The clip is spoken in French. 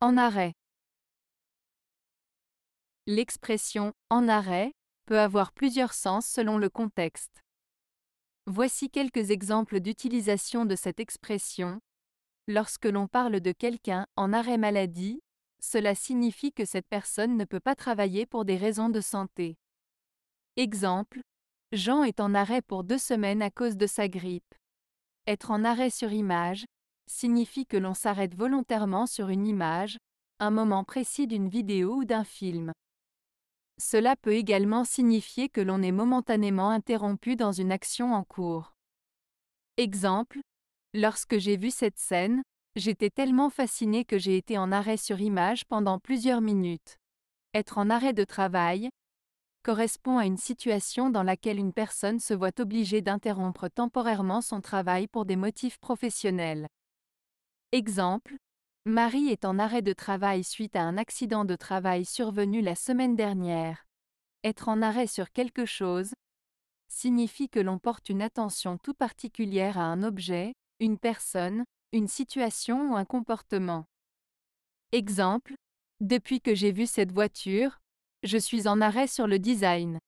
En arrêt. L'expression en arrêt peut avoir plusieurs sens selon le contexte. Voici quelques exemples d'utilisation de cette expression. Lorsque l'on parle de quelqu'un en arrêt maladie, cela signifie que cette personne ne peut pas travailler pour des raisons de santé. Exemple, Jean est en arrêt pour deux semaines à cause de sa grippe. Être en arrêt sur image, signifie que l'on s'arrête volontairement sur une image, un moment précis d'une vidéo ou d'un film. Cela peut également signifier que l'on est momentanément interrompu dans une action en cours. Exemple, lorsque j'ai vu cette scène, j'étais tellement fasciné que j'ai été en arrêt sur image pendant plusieurs minutes. Être en arrêt de travail correspond à une situation dans laquelle une personne se voit obligée d'interrompre temporairement son travail pour des motifs professionnels. Exemple, Marie est en arrêt de travail suite à un accident de travail survenu la semaine dernière. Être en arrêt sur quelque chose signifie que l'on porte une attention tout particulière à un objet, une personne, une situation ou un comportement. Exemple, depuis que j'ai vu cette voiture, je suis en arrêt sur le design.